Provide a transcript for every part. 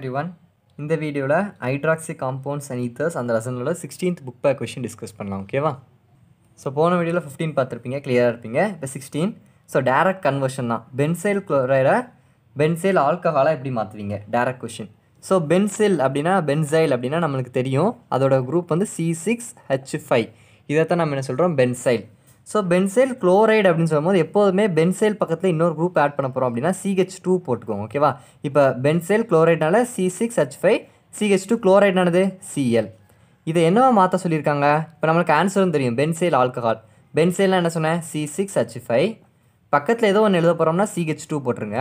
every one இந்த வீடியோவில் hydroxy compounds and ethers அந்த லெசனோட sixteenth book back question discuss பண்ணலாம் ஓகேவா ஸோ போன வீடியோவில் ஃபிஃப்டீன் பார்த்துருப்பீங்க கிளியராக இருப்பீங்க இப்போ சிக்ஸ்டீன் ஸோ டேரக்ட் கன்வர்ஷன் தான் பென்சைல் குளோரைடை பென்சைல் ஆல்கஹாலாக எப்படி மாற்றுவீங்க டேரக்ட் கொஷின் ஸோ பென்சில் அப்படின்னா பென்சைல் அப்படின்னா நம்மளுக்கு தெரியும் அதோட குரூப் வந்து சி சிக்ஸ் ஹெச் ஃபைவ் இதை தான் நம்ம என்ன சொல்கிறோம் பென்சைல் ஸோ பென்சைல் குளோரைடு அப்படின்னு சொல்லும்போது எப்போதுமே பென்சைல் பக்கத்தில் இன்னொரு குரூப் ஆட் பண்ண போகிறோம் அப்படின்னா சிஹெச் டூ போட்டுக்கோங்க ஓகேவா இப்போ பென்சைல் குளோரைட்னால C six H five CH two குளோரைட்னானது சிஎல் இதை என்னவா மாற்ற சொல்லியிருக்காங்க இப்போ நம்மளுக்கு ஆன்சரும் தெரியும் பென்சைல் ஆல்கஹால் பென்சைல்னால் என்ன சொன்னேன் சி சிக்ஸ் ஹச் ஃபைவ் பக்கத்தில் ஏதோ ஒன்று எழுத போகிறோம்னா சிஹெச் டூ போட்டுருங்க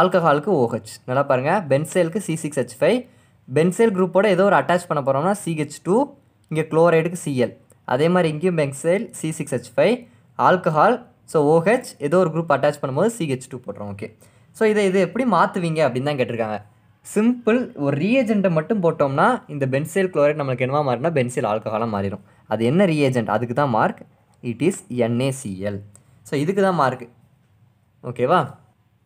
ஆல்கஹாலுக்கு ஓஹெச் நல்லா பாருங்கள் பென்சைலுக்கு C six H five benzyl குரூப்போட ஏதோ ஒரு அட்டாச் பண்ண போகிறோம்னா சிஹெச் டூ இங்கே குளோரைடுக்கு சிஎல் அதே மாதிரி இங்கேயும் benzyl C six H five alcohol so OH ஏதோ ஒரு குரூப் அட்டாச் பண்ணும்போது சிஹெச் டூ போடுறோம் ஓகே ஸோ இதை இது எப்படி மாற்றுவீங்க அப்படின்னு தான் கேட்டிருக்காங்க சிம்பிள் ஒரு ரீஏஜெண்ட்டை மட்டும் போட்டோம்னா இந்த பென்சைல் குளோரைட் நம்மளுக்கு என்னவா மாறினா பென்சைல் ஆல்கஹாலாக மாறிடும் அது என்ன ரீஏஜெண்ட் அதுக்கு தான் mark it is NACL so இதுக்கு தான் மார்க் ஓகேவா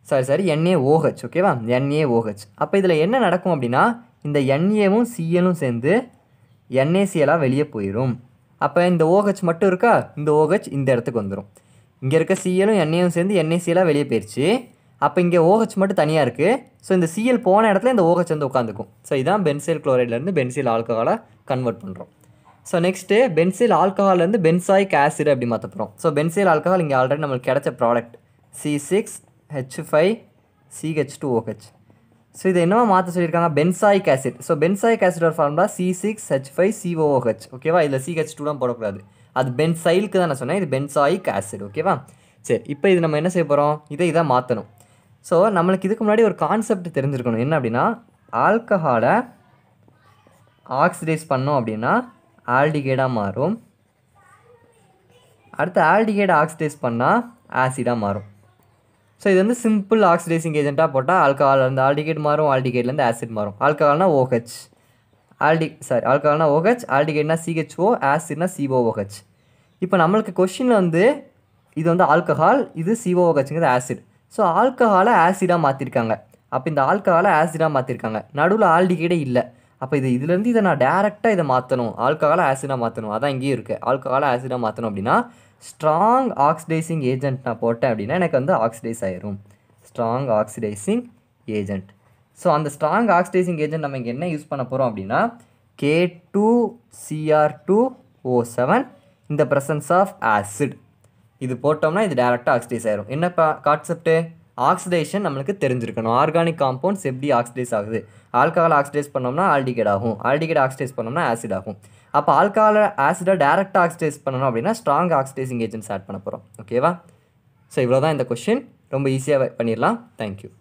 சாரி சாரி என்ஏ ஓஹெச் ஓகேவா என்ஏ ஓஹெச் அப்போ இதில் என்ன நடக்கும் அப்படின்னா இந்த என்ஏவும் சிஎலும் சேர்ந்து என்ஏசிஎலாக வெளியே போயிடும் அப்போ இந்த ஓஹெச் மட்டும் இருக்கா இந்த ஓஹெச் இந்த இடத்துக்கு வந்துடும் இங்கே இருக்க சிஎலும் எண்ணெயும் சேர்ந்து என்ஏசியெலாம் வெளியே போயிடுச்சு அப்போ இங்கே ஓஹெச் மட்டும் தனியாக இருக்குது ஸோ இந்த சிஎல் போன இடத்துல இந்த ஓஹெச் வந்து உட்காந்துக்கும் ஸோ இதான் பென்சில் குளோரைட்லேருந்து பென்சில் ஆல்கஹாலாக கன்வெர்ட் பண்ணுறோம் ஸோ நெக்ஸ்ட்டு பென்சில் ஆல்கஹால்லேருந்து பென்சாயிக் ஆசிட் அப்படி மாற்றப்படுறோம் ஸோ பென்சில் ஆல்கஹால் இங்கே ஆல்ரெடி நம்மளுக்கு கிடச்ச product C six H five CH two OH so இது என்னவா மாற்ற சொல்லியிருக்காங்க பென்சாயிக் ஆசிட் ஸோ பென்சாயிக் ஆசிடோட formula C six H five COOH ஓகேவா இதில் சிஹெச் டூலாம் போடக்கூடாது அது பென்சைலுக்கு தான் நான் சொன்னேன் இது பென்சாயிக் ஆசிட் ஓகேவா சரி இப்போ இது நம்ம என்ன செய்ய போகிறோம் இதை இதை மாற்றணும் ஸோ நம்மளுக்கு இதுக்கு முன்னாடி ஒரு கான்செப்ட் தெரிஞ்சிருக்கணும் என்ன அப்படின்னா ஆல்கஹாலை ஆக்சிடைஸ் பண்ணோம் அப்படின்னா ஆல்டிகேடாக மாறும் அடுத்து ஆல்டிகேட் ஆக்சிடைஸ் பண்ணால் ஆசிடாக மாறும் ஸோ இது வந்து சிம்பிள் ஆக்சிடைசிங் ஏஜென்ட்டாக போட்டால் ஆல்கஹால் அந்த ஆல்டிகேட் மாறும் ஆல்டிகேட்லேருந்து ஆசிட் மாறும் ஆல்கஹால்னா ஓஹெச் ஆல்டி சாரி ஆல்கஹால்னா ஓஹெச் ஆல்டிகேட்னா சிஹெச்ஓ ஆசிட்னா சிஓஓஹெச் இப்போ நம்மளுக்கு கொஷின் வந்து இது வந்து ஆல்கஹால் இது சிஓஓஹெச்ங்கிறது ஆசிட் ஸோ ஆல்கஹாலை ஆசிடாக மாற்றிருக்காங்க அப்போ இந்த ஆல்கஹாலை ஆசிடாக மாற்றிருக்காங்க நடுவில் ஆல்டிகேடே இல்லை அப்போ இது இதுலேருந்து இதை நான் டேரெக்டாக இதை மாற்றணும் ஆல்கஹாலை ஆசிடாக மாற்றணும் அதான் இங்கேயும் இருக்குது ஆல்கஹாலை ஆசிடாக மாற்றணும் அப்படின்னா ஸ்ட்ராங் ஆக்சிடைசிங் ஏஜென்ட் நான் போட்டேன் அப்படின்னா எனக்கு வந்து ஆக்சிடைஸ் ஆயிரும் ஸ்ட்ராங் ஆக்சிடைசிங் ஏஜென்ட் ஸோ அந்த ஸ்ட்ராங் ஆக்சிடைசிங் ஏஜென்ட் நம்ம இங்கே என்ன யூஸ் பண்ண போகிறோம் அப்படின்னா K two CR two O seven இந்த ப்ரெசன்ஸ் ஆஃப் ஆசிட் இது போட்டோம்னா இது டேரெக்டாக ஆக்சிடைஸ் ஆயிரும் என்ன கான்செப்ட்டு ஆக்சிடேஷன் நம்மளுக்கு தெரிஞ்சிருக்கணும் ஆர்கானிக் காம்பவுண்ட்ஸ் எப்படி ஆக்சிடைஸ் ஆகுது ஆல்கஹால் ஆக்சிடைஸ் பண்ணோம்னா ஆல்டிகேட் ஆகும் ஆல்டிகேட் ஆக்சிடைஸ் பண்ணோம்னா ஆசிட் ஆகும் அப்போ ஆல்கஹால் ஆசிடை டேரெக்டாக ஆக்சிடைஸ் பண்ணணும் அப்படின்னா ஸ்ட்ராங் ஆக்சிடைசிங் ஏஜென்ட்ஸ் ஆட் பண்ண போகிறோம் ஓகேவா ஸோ இவ்வளோ தான் இந்த கொஷின் ரொம்ப ஈஸியாக பண்ணிடலாம் தேங்க்யூ